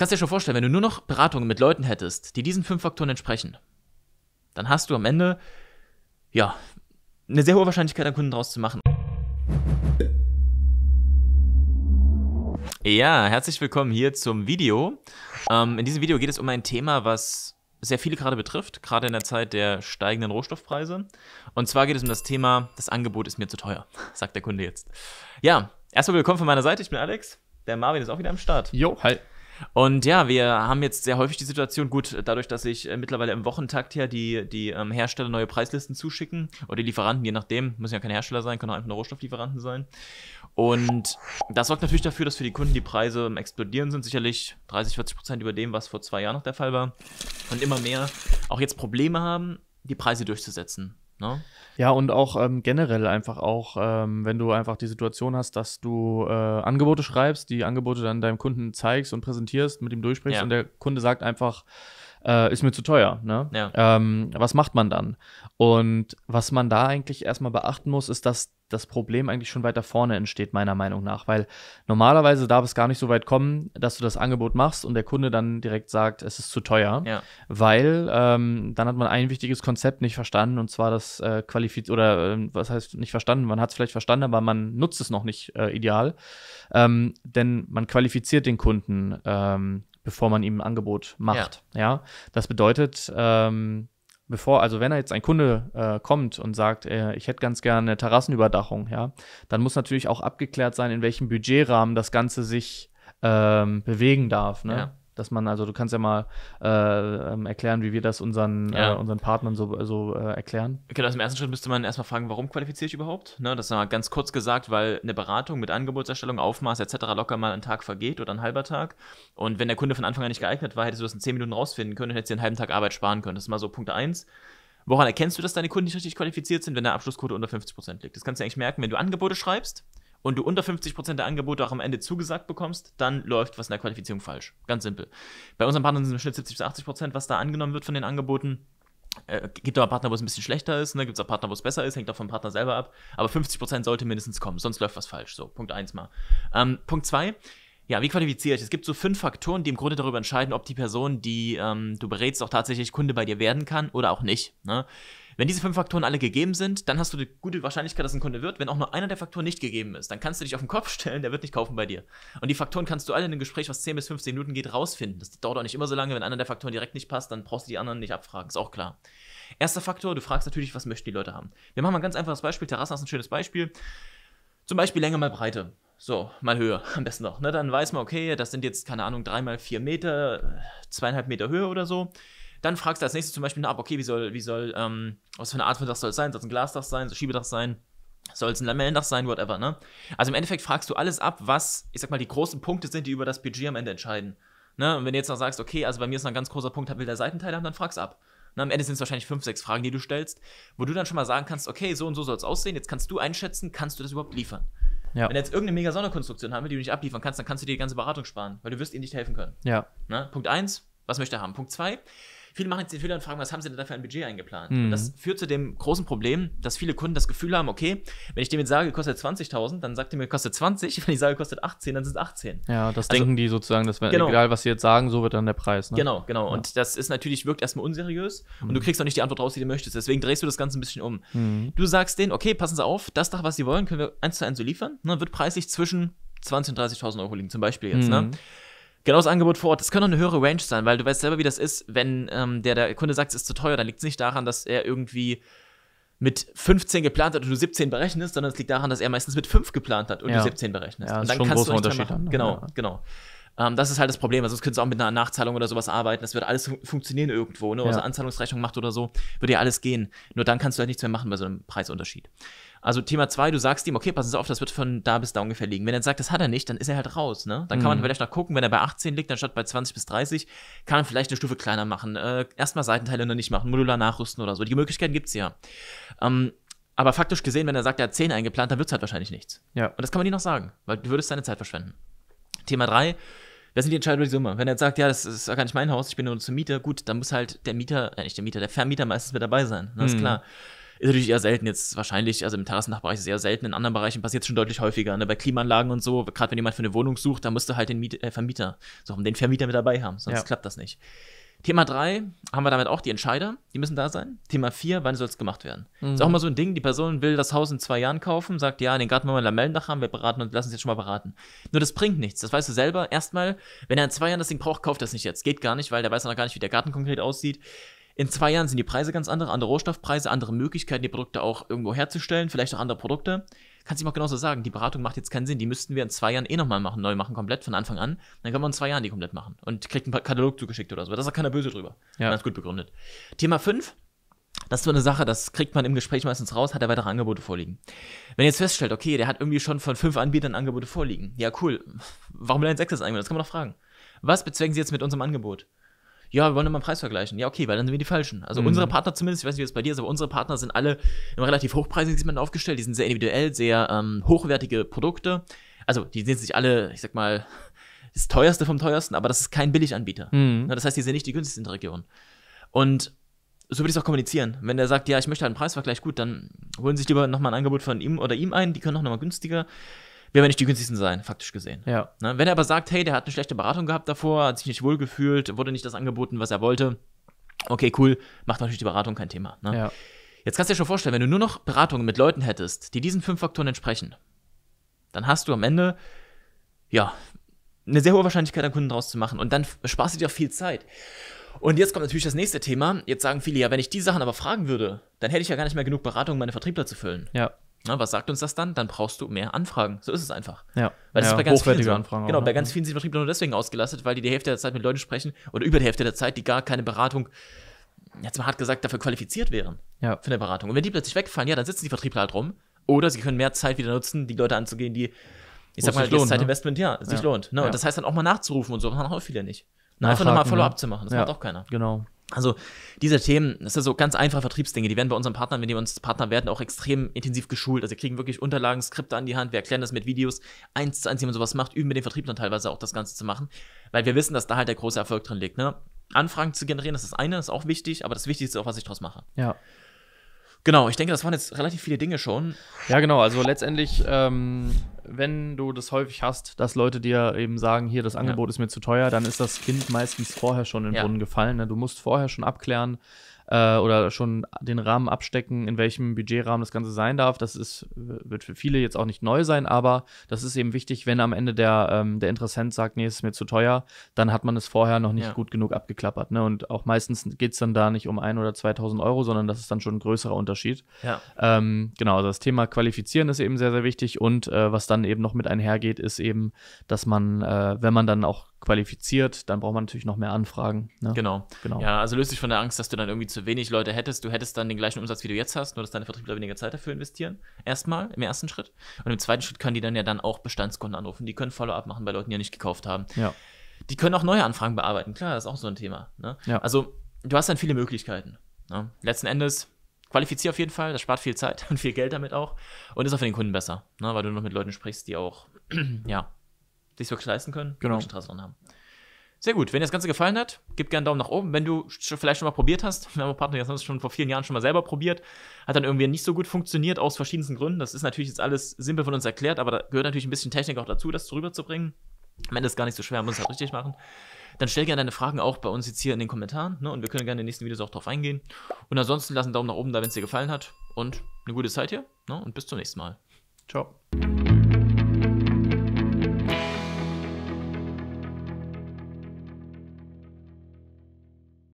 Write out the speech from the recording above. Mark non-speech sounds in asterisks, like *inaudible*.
kannst du dir schon vorstellen, wenn du nur noch Beratungen mit Leuten hättest, die diesen fünf Faktoren entsprechen, dann hast du am Ende, ja, eine sehr hohe Wahrscheinlichkeit, einen Kunden draus zu machen. Ja, herzlich willkommen hier zum Video. Ähm, in diesem Video geht es um ein Thema, was sehr viele gerade betrifft, gerade in der Zeit der steigenden Rohstoffpreise. Und zwar geht es um das Thema, das Angebot ist mir zu teuer, *laughs* sagt der Kunde jetzt. Ja, erstmal willkommen von meiner Seite, ich bin Alex. Der Marvin ist auch wieder am Start. Jo, hi. Und ja, wir haben jetzt sehr häufig die Situation, gut, dadurch, dass ich äh, mittlerweile im Wochentakt her die, die ähm, Hersteller neue Preislisten zuschicken oder die Lieferanten, je nachdem, müssen ja keine Hersteller sein, können auch einfach nur Rohstofflieferanten sein. Und das sorgt natürlich dafür, dass für die Kunden die Preise ähm, explodieren sind, sicherlich 30, 40 Prozent über dem, was vor zwei Jahren noch der Fall war. Und immer mehr auch jetzt Probleme haben, die Preise durchzusetzen. Ne? Ja, und auch ähm, generell einfach auch, ähm, wenn du einfach die Situation hast, dass du äh, Angebote schreibst, die Angebote dann deinem Kunden zeigst und präsentierst, mit ihm durchsprichst ja. und der Kunde sagt einfach, äh, ist mir zu teuer. Ne? Ja. Ähm, was macht man dann? Und was man da eigentlich erstmal beachten muss, ist, dass das Problem eigentlich schon weiter vorne entsteht, meiner Meinung nach. Weil normalerweise darf es gar nicht so weit kommen, dass du das Angebot machst und der Kunde dann direkt sagt, es ist zu teuer. Ja. Weil ähm, dann hat man ein wichtiges Konzept nicht verstanden und zwar das äh, Qualifiz oder äh, was heißt nicht verstanden, man hat es vielleicht verstanden, aber man nutzt es noch nicht äh, ideal. Ähm, denn man qualifiziert den Kunden ähm, bevor man ihm ein Angebot macht. Ja. ja? Das bedeutet, ähm, bevor, also wenn er jetzt ein Kunde äh, kommt und sagt, äh, ich hätte ganz gerne eine Terrassenüberdachung, ja, dann muss natürlich auch abgeklärt sein, in welchem Budgetrahmen das Ganze sich ähm, bewegen darf. Ne? Ja dass man, also du kannst ja mal äh, ähm, erklären, wie wir das unseren, ja. äh, unseren Partnern so, so äh, erklären. Okay, also im ersten Schritt müsste man erstmal fragen, warum qualifiziere ich überhaupt? Ne, das ist mal ganz kurz gesagt, weil eine Beratung mit Angebotserstellung, Aufmaß etc. locker mal einen Tag vergeht oder ein halber Tag. Und wenn der Kunde von Anfang an nicht geeignet war, hättest du das in 10 Minuten rausfinden können und hättest dir einen halben Tag Arbeit sparen können. Das ist mal so Punkt 1. Woran erkennst du, dass deine Kunden nicht richtig qualifiziert sind, wenn der Abschlussquote unter 50% liegt? Das kannst du eigentlich merken, wenn du Angebote schreibst und du unter 50% der Angebote auch am Ende zugesagt bekommst, dann läuft was in der Qualifizierung falsch. Ganz simpel. Bei unseren Partnern sind im Schnitt 70 bis 80%, was da angenommen wird von den Angeboten. Äh, gibt auch Partner, wo es ein bisschen schlechter ist, ne? gibt es auch Partner, wo es besser ist, hängt auch vom Partner selber ab. Aber 50% sollte mindestens kommen, sonst läuft was falsch. So, Punkt 1 mal. Ähm, Punkt 2. Ja, wie qualifiziere ich? Es gibt so fünf Faktoren, die im Grunde darüber entscheiden, ob die Person, die ähm, du berätst, auch tatsächlich Kunde bei dir werden kann oder auch nicht. Ne? Wenn diese fünf Faktoren alle gegeben sind, dann hast du eine gute Wahrscheinlichkeit, dass ein Kunde wird. Wenn auch nur einer der Faktoren nicht gegeben ist, dann kannst du dich auf den Kopf stellen, der wird nicht kaufen bei dir. Und die Faktoren kannst du alle in einem Gespräch, was 10 bis 15 Minuten geht, rausfinden. Das dauert auch nicht immer so lange. Wenn einer der Faktoren direkt nicht passt, dann brauchst du die anderen nicht abfragen. Ist auch klar. Erster Faktor, du fragst natürlich, was möchten die Leute haben. Wir machen mal ein ganz einfaches Beispiel. Terrassen ist ein schönes Beispiel. Zum Beispiel Länge mal Breite. So, mal Höhe, *laughs* am besten noch. Ne? Dann weiß man, okay, das sind jetzt, keine Ahnung, 3 mal 4 Meter, zweieinhalb Meter Höhe oder so. Dann fragst du als nächstes zum Beispiel ab, okay, wie soll, wie soll, ähm, was für eine Art von Dach soll es sein? Soll es ein Glasdach sein? Soll es ein Schiebedach sein? Soll es ein Lamellendach sein? Whatever, ne? Also im Endeffekt fragst du alles ab, was, ich sag mal, die großen Punkte sind, die über das Budget am Ende entscheiden. Ne? Und wenn du jetzt noch sagst, okay, also bei mir ist noch ein ganz großer Punkt, will der Seitenteil haben, dann frag's ab. Na, ne? am Ende sind es wahrscheinlich fünf, sechs Fragen, die du stellst, wo du dann schon mal sagen kannst, okay, so und so soll es aussehen, jetzt kannst du einschätzen, kannst du das überhaupt liefern? Ja. Wenn du jetzt irgendeine mega Sonderkonstruktion haben will, die du nicht abliefern kannst, dann kannst du dir die ganze Beratung sparen, weil du wirst ihnen eh nicht helfen können. Ja. Na, ne? Punkt eins, was möchte er haben? Punkt zwei, Viele machen jetzt den Fehler und fragen, was haben sie denn dafür ein Budget eingeplant? Mhm. Und das führt zu dem großen Problem, dass viele Kunden das Gefühl haben, okay, wenn ich dem jetzt sage, kostet 20.000, dann sagt er mir, kostet 20. Wenn ich sage, kostet 18, dann sind es 18. Ja, das also, denken die sozusagen, dass wenn, genau. egal, was sie jetzt sagen, so wird dann der Preis. Ne? Genau, genau. Ja. Und das ist natürlich, wirkt erstmal unseriös mhm. und du mhm. kriegst auch nicht die Antwort raus, die du möchtest. Deswegen drehst du das Ganze ein bisschen um. Mhm. Du sagst denen, okay, passen Sie auf, das Dach, was Sie wollen, können wir eins zu eins so liefern. Ne, wird preislich zwischen 20.000 und 30.000 Euro liegen, zum Beispiel jetzt. Ne? Mhm. Genau das Angebot vor Ort. Das kann auch eine höhere Range sein, weil du weißt selber, wie das ist, wenn ähm, der, der Kunde sagt, es ist zu teuer, dann liegt es nicht daran, dass er irgendwie mit 15 geplant hat und du 17 berechnest, sondern es liegt daran, dass er meistens mit 5 geplant hat und ja. du 17 berechnest. Ja, und dann kannst du Unterschied Dann, genau, ja. genau. Ähm, das ist halt das Problem. Also, es könntest du auch mit einer Nachzahlung oder sowas arbeiten. Das wird alles fun funktionieren irgendwo. Ne? Ja. Also, Anzahlungsrechnung macht oder so, würde ja alles gehen. Nur dann kannst du halt nichts mehr machen bei so einem Preisunterschied. Also Thema 2, du sagst ihm, okay, passen Sie auf, das wird von da bis da ungefähr liegen. Wenn er sagt, das hat er nicht, dann ist er halt raus. Ne? Dann kann mhm. man vielleicht noch gucken, wenn er bei 18 liegt, anstatt bei 20 bis 30, kann man vielleicht eine Stufe kleiner machen. Äh, erstmal Seitenteile noch nicht machen, modular nachrüsten oder so. Die Möglichkeiten gibt es ja. Ähm, aber faktisch gesehen, wenn er sagt, er hat 10 eingeplant, dann wird es halt wahrscheinlich nichts. Ja. Und das kann man dir noch sagen, weil du würdest deine Zeit verschwenden. Thema 3, wer sind die Entscheidungen über die Summe. Wenn er jetzt sagt, ja, das ist gar nicht mein Haus, ich bin nur zum Mieter, gut, dann muss halt der Mieter, äh, nicht der Mieter, der Vermieter meistens mit dabei sein. Das ne, ist mhm. klar. Ist natürlich eher selten jetzt wahrscheinlich, also im Terrassendachbereich ist es eher selten, in anderen Bereichen passiert es schon deutlich häufiger. Ne? Bei Klimaanlagen und so, gerade wenn jemand für eine Wohnung sucht, da musst du halt den Miet äh, Vermieter suchen, den Vermieter mit dabei haben, sonst ja. klappt das nicht. Thema 3 haben wir damit auch die Entscheider, die müssen da sein. Thema 4, wann soll es gemacht werden? Mhm. Ist auch immer so ein Ding, die Person will das Haus in zwei Jahren kaufen, sagt, ja, den Garten wollen wir Lamellendach haben, wir beraten und lassen uns jetzt schon mal beraten. Nur das bringt nichts, das weißt du selber. Erstmal, wenn er in zwei Jahren das Ding braucht, kauft das nicht jetzt. Geht gar nicht, weil der weiß noch gar nicht, wie der Garten konkret aussieht in zwei Jahren sind die Preise ganz andere, andere Rohstoffpreise, andere Möglichkeiten, die Produkte auch irgendwo herzustellen, vielleicht auch andere Produkte. Kannst du mal genauso sagen, die Beratung macht jetzt keinen Sinn, die müssten wir in zwei Jahren eh nochmal machen, neu machen, komplett von Anfang an. Dann können wir in zwei Jahren die komplett machen und kriegt einen Katalog zugeschickt oder so. Da ist auch keiner böse drüber. Ja. Ganz gut begründet. Thema 5, das ist so eine Sache, das kriegt man im Gespräch meistens raus, hat er weitere Angebote vorliegen. Wenn ihr jetzt feststellt, okay, der hat irgendwie schon von fünf Anbietern Angebote vorliegen. Ja, cool. Warum will er ein sechstes Angebot? Das kann man doch fragen. Was bezwecken Sie jetzt mit unserem Angebot? ja, wir wollen immer einen Preis vergleichen. Ja, okay, weil dann sind wir die Falschen. Also mhm. unsere Partner zumindest, ich weiß nicht, wie es bei dir ist, aber unsere Partner sind alle im relativ hochpreisigen Segment aufgestellt. Die sind sehr individuell, sehr ähm, hochwertige Produkte. Also die sind sich alle, ich sag mal, *laughs* das teuerste vom teuersten, aber das ist kein Billiganbieter. Mhm. Das heißt, die sind nicht die günstigsten in der Region. Und so würde ich es auch kommunizieren. Wenn der sagt, ja, ich möchte halt einen Preisvergleich, gut, dann holen Sie sich lieber nochmal ein Angebot von ihm oder ihm ein, die können auch nochmal günstiger werden wir nicht die günstigsten sein, faktisch gesehen. Ja. Ne? Wenn er aber sagt, hey, der hat eine schlechte Beratung gehabt davor, hat sich nicht wohl gefühlt, wurde nicht das angeboten, was er wollte, okay, cool, macht natürlich die Beratung kein Thema. Ne? Ja. Jetzt kannst du dir schon vorstellen, wenn du nur noch Beratungen mit Leuten hättest, die diesen fünf Faktoren entsprechen, dann hast du am Ende, ja, eine sehr hohe Wahrscheinlichkeit, einen Kunden draus zu machen. Und dann sparst du dir auch viel Zeit. Und jetzt kommt natürlich das nächste Thema. Jetzt sagen viele, ja, wenn ich die Sachen aber fragen würde, dann hätte ich ja gar nicht mehr genug Beratung, meine Vertriebler zu füllen. Ja. Na, was sagt uns das dann? Dann brauchst du mehr Anfragen. So ist es einfach. Ja. Weil das ja, ist bei ganz hochwertige vielen, Anfragen. Genau, auch, bei ne? ganz vielen sind Vertriebler nur deswegen ausgelastet, weil die die Hälfte der Zeit mit Leuten sprechen oder über die Hälfte der Zeit, die gar keine Beratung, jetzt mal hart gesagt, dafür qualifiziert wären. Ja. Für eine Beratung. Und wenn die plötzlich wegfallen, ja, dann sitzen die Vertriebler halt rum. Oder sie können mehr Zeit wieder nutzen, die Leute anzugehen, die, ich sag mal, das ne? Zeitinvestment, ne? ja, sich ja. lohnt. Ne? Ja. Und das heißt dann auch mal nachzurufen und so, das machen auch viele nicht. Na, einfach nochmal Follow-up ne? zu machen, das macht auch keiner. Genau. Also diese Themen, das sind so ganz einfache Vertriebsdinge, die werden bei unseren Partnern, wenn die uns Partner werden, auch extrem intensiv geschult. Also wir kriegen wirklich Unterlagen, Skripte an die Hand, wir erklären das mit Videos, eins zu eins, wie man sowas macht, üben mit den Vertrieblern teilweise auch das Ganze zu machen, weil wir wissen, dass da halt der große Erfolg drin liegt. Ne? Anfragen zu generieren, das ist das eine, ist auch wichtig, aber das Wichtigste ist auch, was ich daraus mache. Ja. Genau, ich denke, das waren jetzt relativ viele Dinge schon. Ja, genau. Also letztendlich, ähm, wenn du das häufig hast, dass Leute dir eben sagen, hier, das Angebot ja. ist mir zu teuer, dann ist das Kind meistens vorher schon in den ja. Brunnen gefallen. Ne? Du musst vorher schon abklären, äh, oder schon den Rahmen abstecken, in welchem Budgetrahmen das Ganze sein darf. Das ist, wird für viele jetzt auch nicht neu sein, aber das ist eben wichtig, wenn am Ende der, ähm, der Interessent sagt, nee, ist mir zu teuer, dann hat man es vorher noch nicht ja. gut genug abgeklappert. Ne? Und auch meistens geht es dann da nicht um ein oder 2000 Euro, sondern das ist dann schon ein größerer Unterschied. Ja. Ähm, genau, also das Thema Qualifizieren ist eben sehr, sehr wichtig und äh, was dann eben noch mit einhergeht, ist eben, dass man, äh, wenn man dann auch qualifiziert, dann braucht man natürlich noch mehr Anfragen. Ne? Genau. genau. Ja, also löst dich von der Angst, dass du dann irgendwie zu zu wenig Leute hättest, du hättest dann den gleichen Umsatz, wie du jetzt hast, nur dass deine Vertriebler weniger Zeit dafür investieren. Erstmal, im ersten Schritt. Und im zweiten Schritt können die dann ja dann auch Bestandskunden anrufen. Die können Follow-up machen bei Leuten, die ja nicht gekauft haben. Ja. Die können auch neue Anfragen bearbeiten. Klar, das ist auch so ein Thema. Ne? Ja. Also, du hast dann viele Möglichkeiten. Ne? Letzten Endes, qualifizier auf jeden Fall. Das spart viel Zeit *laughs* und viel Geld damit auch. Und ist auch für den Kunden besser, ne? weil du noch mit Leuten sprichst, die auch, *clears throat* ja, sich wirklich leisten können. Genau. Interesse dran haben. Sehr gut. Wenn dir das Ganze gefallen hat, gib gerne einen Daumen nach oben. Wenn du vielleicht schon mal probiert hast, *laughs* wir haben Partner, die haben es schon vor vielen Jahren schon mal selber probiert, hat dann irgendwie nicht so gut funktioniert aus verschiedensten Gründen. Das ist natürlich jetzt alles simpel von uns erklärt, aber da gehört natürlich ein bisschen Technik auch dazu, das rüberzubringen. Am Ende ist es gar nicht so schwer, man muss es halt richtig machen. Dann stell gerne deine Fragen auch bei uns jetzt hier in den Kommentaren ne? und wir können gerne in den nächsten Videos auch drauf eingehen. Und ansonsten lass einen Daumen nach oben da, wenn es dir gefallen hat und eine gute Zeit hier ne? und bis zum nächsten Mal. Ciao.